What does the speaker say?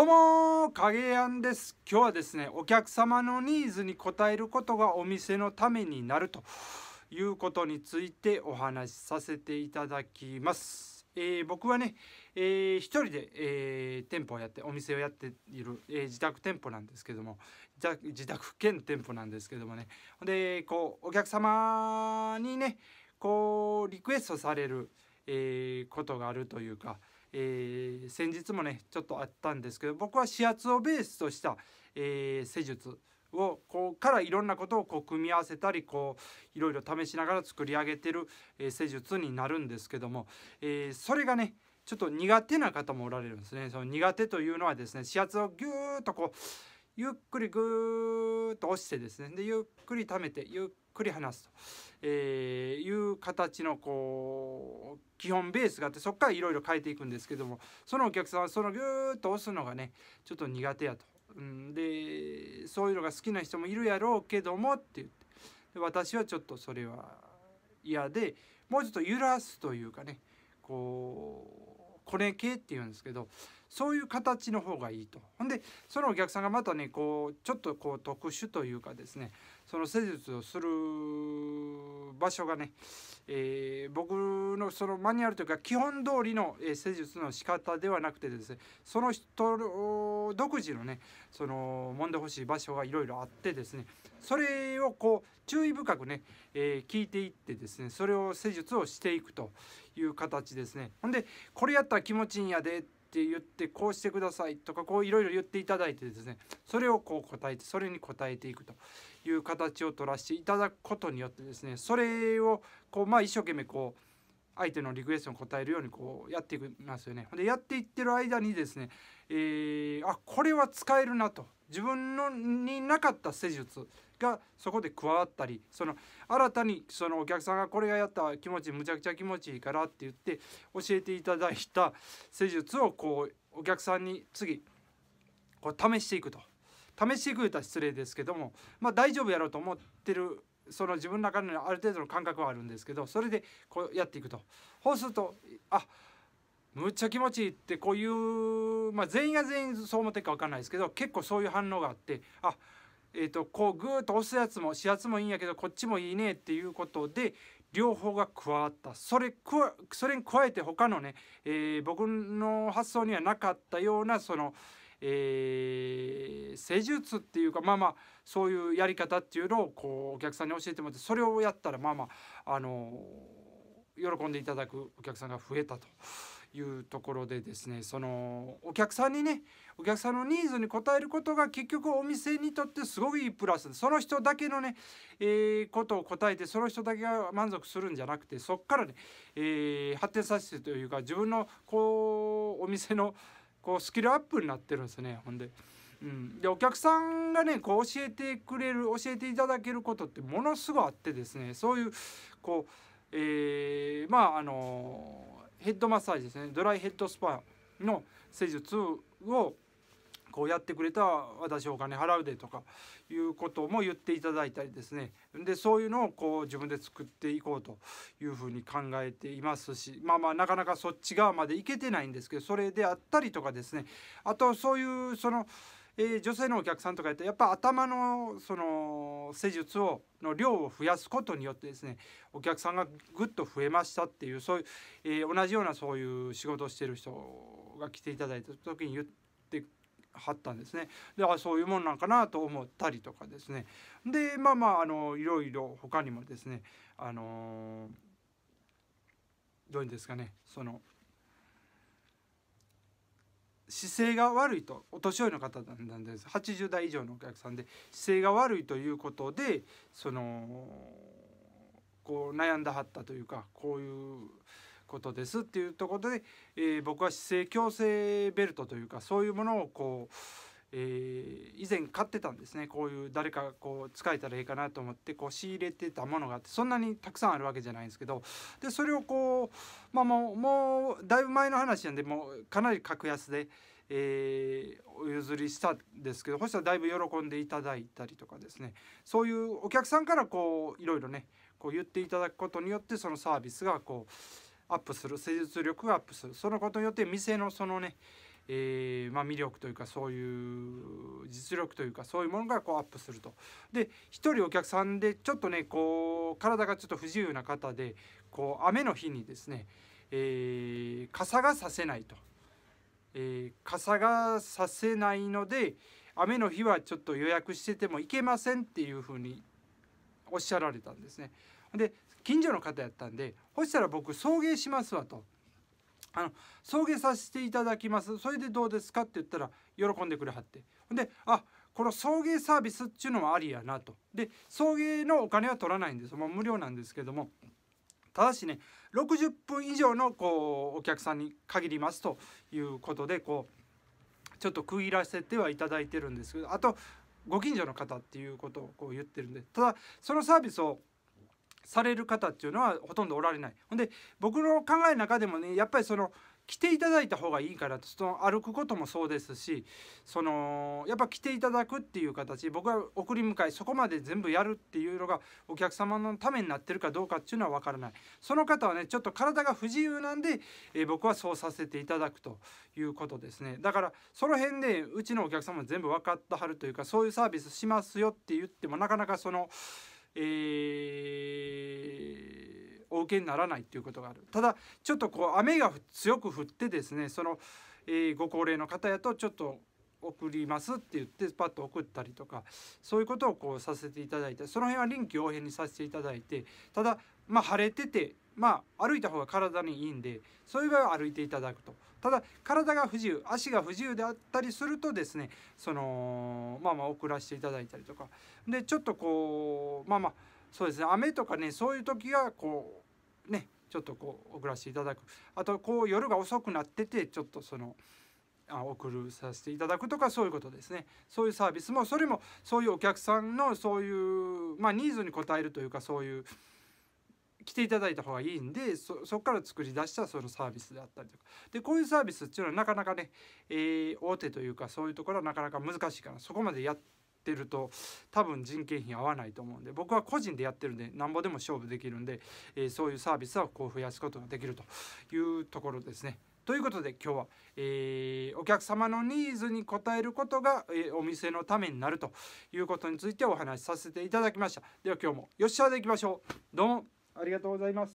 どうも影やんです今日はですねお客様のニーズに応えることがお店のためになるということについてお話しさせていただきます。えー、僕はね、えー、一人で、えー、店舗をやってお店をやっている、えー、自宅店舗なんですけども自宅兼店舗なんですけどもねでこうお客様にねこうリクエストされる、えことがあるというかえー、先日もねちょっとあったんですけど僕は指圧をベースとした、えー、施術をこうからいろんなことをこう組み合わせたりこういろいろ試しながら作り上げてる、えー、施術になるんですけども、えー、それがねちょっと苦手な方もおられるんですね。その苦手というのはですね指圧をぎゅーっとこうゆっくりぐーっと押してですねでゆっくり溜めてゆっ繰り話すと、えー、いう形のこう基本ベースがあってそこからいろいろ変えていくんですけどもそのお客さんはそのギューッと押すのがねちょっと苦手やと。うん、でそういうのが好きな人もいるやろうけどもって言って私はちょっとそれは嫌でもうちょっと揺らすというかねこうこれ系って言うんですけどそういう形の方がいいとほんでそのお客さんがまたねこうちょっとこう特殊というかですねその施術をする場所がねえー、僕のそのマニュアルというか基本通りの、え施術の仕方ではなくてですねその人独自のねその揉んでほしい場所がいろいろあってですねそれをこう注意深くね、えー、聞いていってですねそれを施術をしていくという形ですね。ほんでこれやったら気持ちいいんやでっって言ってこうしてくださいとかこういろいろ言っていただいてですねそれをこう答えてそれに答えていくという形を取らせていただくことによってですねそれをこうまあ一生懸命こう相手のリクエストに応えるようにこうやっていきますよね。でやっていってる間にですね、えあこれは使えるなと自分のになかった施術がそこで加わったりその新たにそのお客さんがこれがやった気持ちむちゃくちゃ気持ちいいからって言って教えていただいた施術をこうお客さんに次こう試していくと試していくとは失礼ですけどもまあ大丈夫やろうと思ってるその自分の中にある程度の感覚はあるんですけどそれでこうやっていくと。そうするとあむっちゃ気持ちいいってこういう、まあ、全員が全員そう思ってるか分かんないですけど結構そういう反応があってあえーと、こうグーッと押すやつも指圧もいいんやけどこっちもいいねっていうことで両方が加わったそれそれに加えて他のね、えー、僕の発想にはなかったようなその、えー、施術っていうかまあまあそういうやり方っていうのをこうお客さんに教えてもらってそれをやったらまあまああのー、喜んでいただくお客さんが増えたと。いうところでですねそのお客さんにねお客さんのニーズに応えることが結局お店にとってすごくいいプラスその人だけのね、えー、ことを答えてその人だけが満足するんじゃなくてそこからね、えー、発展させてというか自分のこうお店のこうスキルアップになってるんですねほんで。うん、でお客さんがねこう教えてくれる教えていただけることってものすごいあってですねそういうこうえー、まああのヘッドマッサージですねドライヘッドスパの施術をこうやってくれた私お金払うでとかいうことも言っていただいたりですねでそういうのをこう自分で作っていこうというふうに考えていますしまあまあなかなかそっち側まで行けてないんですけどそれであったりとかですねあとそういうその。えー、女性のお客さんとかやったらやっぱ頭のその施術をの量を増やすことによってですねお客さんがぐっと増えましたっていうそういう、えー、同じようなそういう仕事をしてる人が来ていただいた時に言ってはったんですねであそういうもんなんかなと思ったりとかですねでまあまああのいろいろ他にもですねあのー、どういうんですかねその姿勢が悪いとお年寄りの方なんです80代以上のお客さんで姿勢が悪いということでそのこう悩んだはったというかこういうことですっていうところで、えー、僕は姿勢矯正ベルトというかそういうものをこうえー、以前買ってたんですねこういう誰かこう使えたらいいかなと思ってこう仕入れてたものがあってそんなにたくさんあるわけじゃないんですけどでそれをこうまあもうもうだいぶ前の話なんでもうかなり格安で、えー、お譲りしたんですけどそしたらだいぶ喜んでいただいたりとかですねそういうお客さんからこういろいろねこう言っていただくことによってそのサービスがこうアップする施術力がアップするそのことによって店のそのねえー、まあ、魅力というかそういう実力というかそういうものがこうアップすると。で1人お客さんでちょっとねこう体がちょっと不自由な方でこう雨の日にですね、えー、傘がさせないと、えー、傘がさせないので雨の日はちょっと予約してても行けませんっていうふうにおっしゃられたんですね。で近所の方やったんで「そしたら僕送迎しますわ」と。あの送迎させていただきますそれでどうですかって言ったら喜んでくれはってほんであこの送迎サービスっていうのはありやなとで送迎のお金は取らないんですもう無料なんですけどもただしね60分以上のこうお客さんに限りますということでこうちょっと区切らせてはいただいてるんですけどあとご近所の方っていうことをこう言ってるんでただそのサービスをされる方っていうのはほとんどおられないほんで僕の考えの中でもねやっぱりその来ていただいた方がいいからその歩くこともそうですしそのやっぱ来ていただくっていう形僕は送り迎えそこまで全部やるっていうのがお客様のためになってるかどうかっていうのは分からないその方はねちょっと体が不自由なんで、えー、僕はそうさせていただくということですねだからその辺でうちのお客様全部分かっとはるというかそういうサービスしますよって言ってもなかなかその。えー、お受けにならないということがあるただちょっとこう雨が強く降ってですねその、えー、ご高齢の方やとちょっと送りますって言ってパッと送ったりとかそういうことをこうさせていただいてその辺は臨機応変にさせていただいてただまあ晴れててまあ歩いた方が体にいいんでそういう場合は歩いていただくとただ体が不自由足が不自由であったりするとですねそのまあまあ遅らせていただいたりとかでちょっとこうまあまあそうですね雨とかねそういう時はこうねちょっとこう遅らせていただくあとこう夜が遅くなっててちょっとその。送るさせていただくとかそういうことですねそういうサービスもそれもそういうお客さんのそういうまあニーズに応えるというかそういう来ていただいた方がいいんでそこから作り出したそのサービスであったりとかでこういうサービスっていうのはなかなかね、えー、大手というかそういうところはなかなか難しいからそこまでやってると多分人件費合わないと思うんで僕は個人でやってるんでなんぼでも勝負できるんで、えー、そういうサービスはこう増やすことができるというところですね。ということで今日は、えー、お客様のニーズに応えることが、えー、お店のためになるということについてお話しさせていただきましたでは今日も吉っでいきましょうどうもありがとうございます